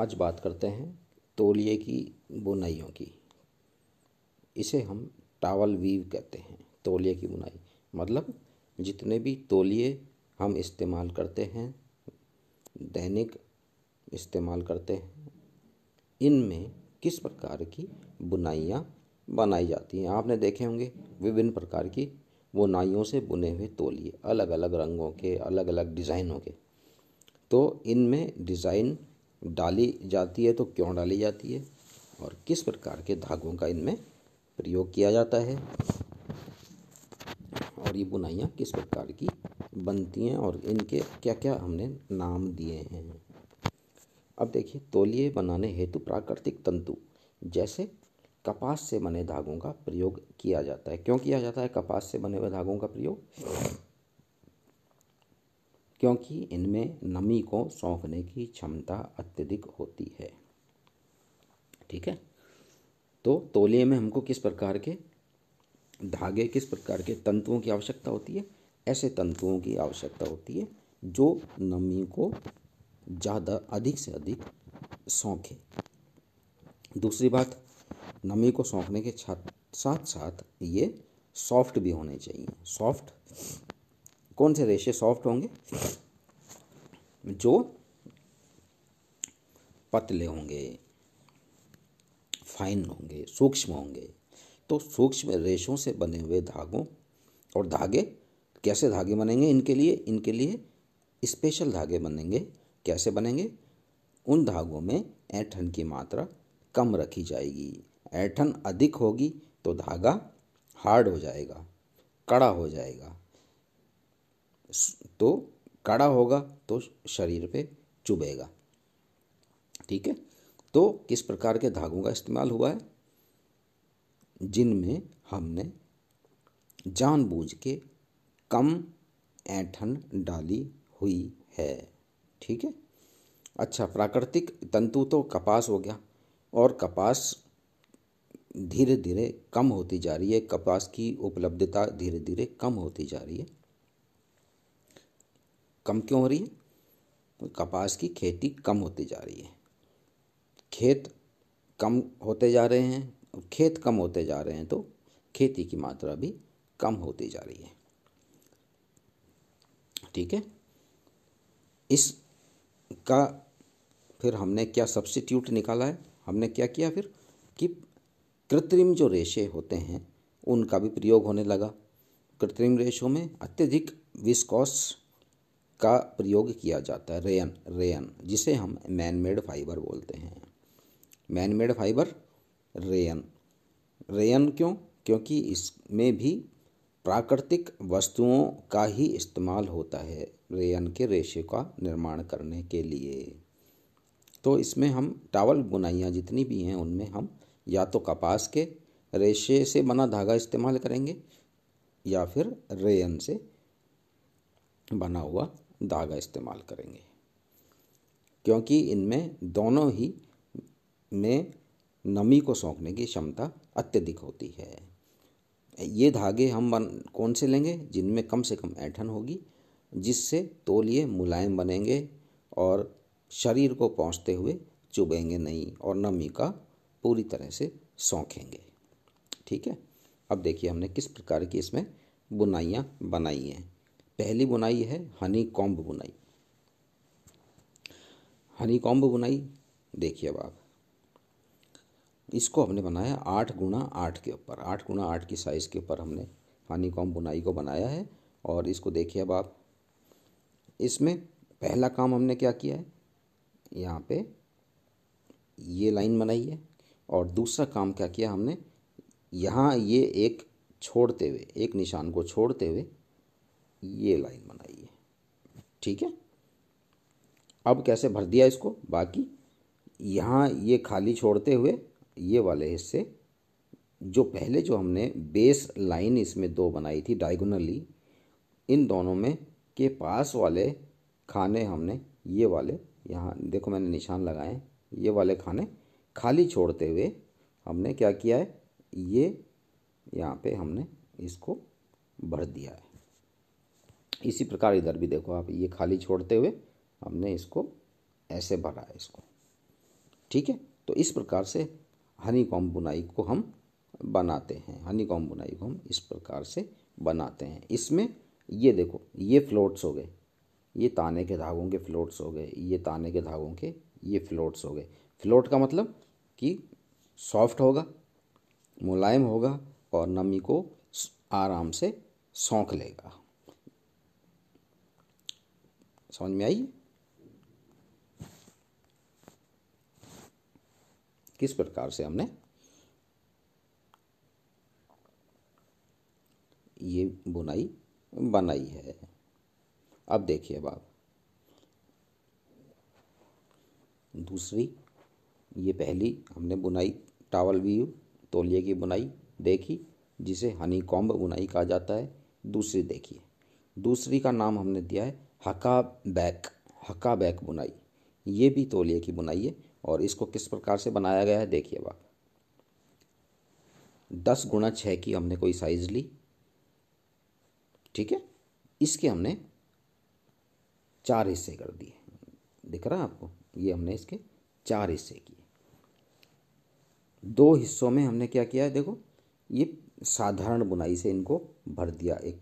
आज बात करते हैं तोलिए की बुनाइयों की इसे हम टावल वीव कहते हैं तोलिए की बुनाई मतलब जितने भी तोलिए हम इस्तेमाल करते हैं दैनिक इस्तेमाल करते हैं इनमें किस प्रकार की बुनाइयाँ बनाई जाती हैं आपने देखे होंगे विभिन्न प्रकार की बुनाइयों से बुने हुए तोलिए अलग अलग रंगों के अलग अलग डिज़ाइनों के तो इनमें डिज़ाइन डाली जाती है तो क्यों डाली जाती है और किस प्रकार के धागों का इनमें प्रयोग किया जाता है और ये बुनाइयाँ किस प्रकार की बनती हैं और इनके क्या क्या हमने नाम दिए हैं अब देखिए तोलिए बनाने हेतु प्राकृतिक तंतु जैसे कपास से बने धागों का प्रयोग किया जाता है क्यों किया जाता है कपास से बने हुए धागों का प्रयोग क्योंकि इनमें नमी को सौंखने की क्षमता अत्यधिक होती है ठीक है तो तौलिए में हमको किस प्रकार के धागे किस प्रकार के तंतुओं की आवश्यकता होती है ऐसे तंतुओं की आवश्यकता होती है जो नमी को ज़्यादा अधिक से अधिक सौंखे दूसरी बात नमी को सौंखने के साथ साथ ये सॉफ्ट भी होने चाहिए सॉफ्ट कौन से रेशे सॉफ्ट होंगे जो पतले होंगे फाइन होंगे सूक्ष्म होंगे तो सूक्ष्म रेशों से बने हुए धागों और धागे कैसे धागे बनेंगे इनके लिए इनके लिए स्पेशल धागे बनेंगे कैसे बनेंगे उन धागों में ऐठन की मात्रा कम रखी जाएगी ऐठन अधिक होगी तो धागा हार्ड हो जाएगा कड़ा हो जाएगा तो कड़ा होगा तो शरीर पे चुभेगा ठीक है तो किस प्रकार के धागों का इस्तेमाल हुआ है जिनमें हमने जानबूझ के कम ऐठन डाली हुई है ठीक है अच्छा प्राकृतिक तंतु तो कपास हो गया और कपास धीरे धीरे कम होती जा रही है कपास की उपलब्धता धीरे धीरे कम होती जा रही है कम क्यों हो रही है तो कपास की खेती कम होती जा रही है खेत कम होते जा रहे हैं खेत कम होते जा रहे हैं तो खेती की मात्रा भी कम होती जा रही है ठीक है इस का फिर हमने क्या सब्सिट्यूट निकाला है हमने क्या किया फिर कि कृत्रिम जो रेशे होते हैं उनका भी प्रयोग होने लगा कृत्रिम रेशों में अत्यधिक विस्कॉस का प्रयोग किया जाता है रेयन रेयन जिसे हम मैनमेड फाइबर बोलते हैं मैनमेड फाइबर रेयन रेयन क्यों क्योंकि इसमें भी प्राकृतिक वस्तुओं का ही इस्तेमाल होता है रेयन के रेशे का निर्माण करने के लिए तो इसमें हम टावल बुनाइयाँ जितनी भी हैं उनमें हम या तो कपास के रेशे से बना धागा इस्तेमाल करेंगे या फिर रेयन से बना हुआ धागा इस्तेमाल करेंगे क्योंकि इनमें दोनों ही में नमी को सौंपने की क्षमता अत्यधिक होती है ये धागे हम बन कौन से लेंगे जिनमें कम से कम ऐठन होगी जिससे तोलिए मुलायम बनेंगे और शरीर को पहुँचते हुए चुभेंगे नहीं और नमी का पूरी तरह से सौंखेंगे ठीक है अब देखिए हमने किस प्रकार की इसमें बुनाइयाँ बनाई हैं पहली बुनाई है हनी कॉम्ब बुनाई हनी कॉम्ब बुनाई देखिए अब आप इसको हमने बनाया आठ गुणा आठ के ऊपर आठ गुणा आठ की साइज़ के ऊपर हमने हनी कॉम्ब बुनाई को बनाया है और इसको देखिए अब आप इसमें पहला काम हमने क्या किया है यहाँ पे ये लाइन बनाई है और दूसरा काम क्या किया हमने यहाँ ये एक छोड़ते हुए एक निशान को छोड़ते हुए ये लाइन बनाइए ठीक है अब कैसे भर दिया इसको बाकी यहाँ ये खाली छोड़ते हुए ये वाले हिस्से जो पहले जो हमने बेस लाइन इसमें दो बनाई थी डायगोनली इन दोनों में के पास वाले खाने हमने ये वाले यहाँ देखो मैंने निशान लगाए ये वाले खाने खाली छोड़ते हुए हमने क्या किया है ये यहाँ पे हमने इसको भर दिया है इसी प्रकार इधर भी देखो आप ये खाली छोड़ते हुए हमने इसको ऐसे भरा है इसको ठीक है तो इस प्रकार से हनी कॉम बुनाई को हम बनाते हैं हनी कॉम बुनाई को हम इस प्रकार से बनाते हैं इसमें ये देखो ये फ्लोट्स हो गए ये ताने के धागों के फ्लोट्स हो गए ये ताने के धागों के ये फ्लोट्स हो गए फ्लोट का मतलब कि सॉफ्ट होगा मुलायम होगा और नमी को आराम से सौंख लेगा समझ में आई किस प्रकार से हमने ये बुनाई बनाई है अब देखिए अब आप दूसरी ये पहली हमने बुनाई टावल व्यू तोलिए की बुनाई देखी जिसे हनी कॉम्ब बुनाई कहा जाता है दूसरी देखिए दूसरी का नाम हमने दिया है हका बैक हका बैक बुनाई ये भी तोलिए की बुनाई है और इसको किस प्रकार से बनाया गया है देखिए आप दस गुणा छः की हमने कोई साइज़ ली ठीक है इसके हमने चार हिस्से कर दिए दिख रहा है आपको ये हमने इसके चार हिस्से किए दो हिस्सों में हमने क्या किया है देखो ये साधारण बुनाई से इनको भर दिया एक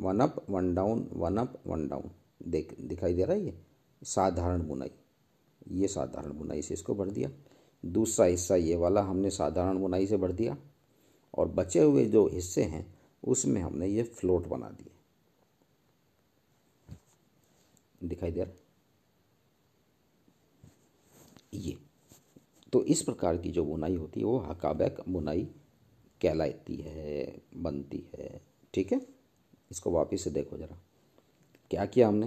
one up one down one up one down देख दिखाई दे रहा है ये साधारण बुनाई ये साधारण बुनाई से इसको भर दिया दूसरा हिस्सा ये वाला हमने साधारण बुनाई से भर दिया और बचे हुए जो हिस्से हैं उसमें हमने ये फ्लोट बना दिए दिखाई दे रहा ये तो इस प्रकार की जो बुनाई होती है वो हकाबैक बुनाई कहलाती है बनती है ठीक है इसको वापस से देखो ज़रा क्या किया हमने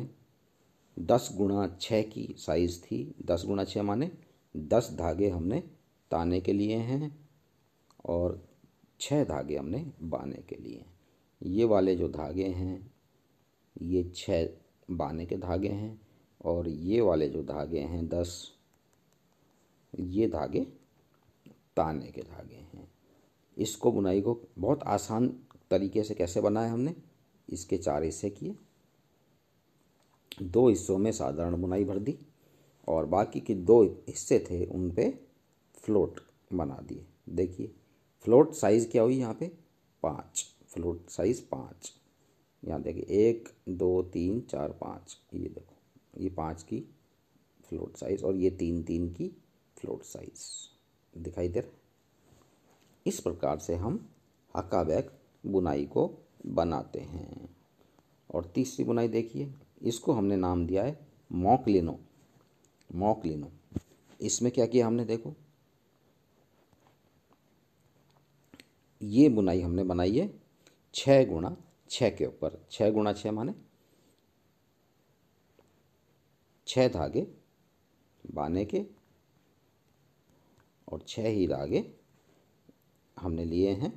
दस गुणा छः की साइज़ थी दस गुणा छः माने दस धागे हमने ताने के लिए हैं और छः धागे हमने बाने के लिए हैं ये वाले जो धागे हैं ये छः बाने के धागे हैं और ये वाले जो धागे हैं दस ये धागे ताने के धागे हैं इसको बुनाई को बहुत आसान तरीके से कैसे बनाया हमने इसके चार हिस्से किए दो हिस्सों में साधारण बुनाई भर दी और बाकी के दो हिस्से थे उन पे फ्लोट बना दिए देखिए फ्लोट साइज़ क्या हुई यहाँ पे पाँच फ्लोट साइज़ पाँच यहाँ देखिए एक दो तीन चार पाँच ये देखो ये पाँच की फ्लोट साइज़ और ये तीन तीन की फ्लोट साइज़ दिखाई दे रहा इस प्रकार से हम हक्का बैग बुनाई को बनाते हैं और तीसरी बुनाई देखिए इसको हमने नाम दिया है मॉक लिनो मॉक लिनो इसमें क्या किया हमने देखो ये बुनाई हमने बनाई है छः गुणा छः के ऊपर छः गुणा छः माने छः धागे बाने के और छः ही धागे हमने लिए हैं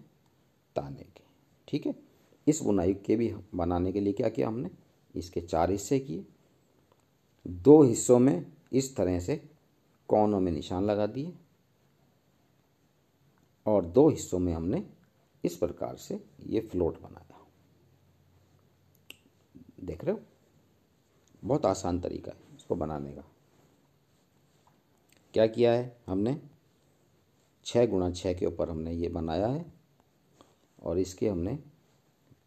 ताने के ठीक है इस बुनाई के भी बनाने के लिए क्या किया हमने इसके चार हिस्से किए दो हिस्सों में इस तरह से कोनों में निशान लगा दिए और दो हिस्सों में हमने इस प्रकार से ये फ्लोट बनाया देख रहे हो बहुत आसान तरीका है इसको बनाने का क्या किया है हमने छः गुणा छः के ऊपर हमने ये बनाया है और इसके हमने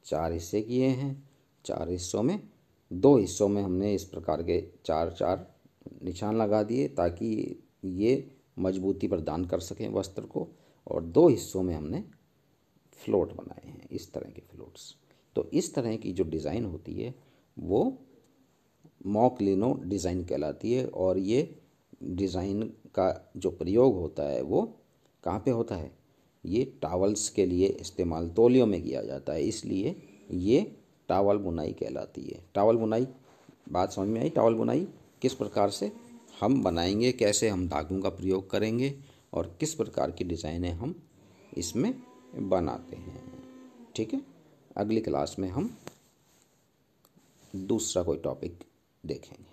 चार हिस्से किए हैं चार हिस्सों में दो हिस्सों में हमने इस प्रकार के चार चार निशान लगा दिए ताकि ये मजबूती प्रदान कर सकें वस्त्र को और दो हिस्सों में हमने फ्लोट बनाए हैं इस तरह के फ्लोट्स तो इस तरह की जो डिज़ाइन होती है वो मॉक लिनो डिज़ाइन कहलाती है और ये डिज़ाइन का जो प्रयोग होता है वो कहाँ पे होता है ये टावल्स के लिए इस्तेमाल तोलियों में किया जाता है इसलिए ये टावल बुनाई कहलाती है टावल बुनाई बात समझ में आई टावल बुनाई किस प्रकार से हम बनाएंगे कैसे हम धागों का प्रयोग करेंगे और किस प्रकार की डिज़ाइनें हम इसमें बनाते हैं ठीक है अगली क्लास में हम दूसरा कोई टॉपिक देखेंगे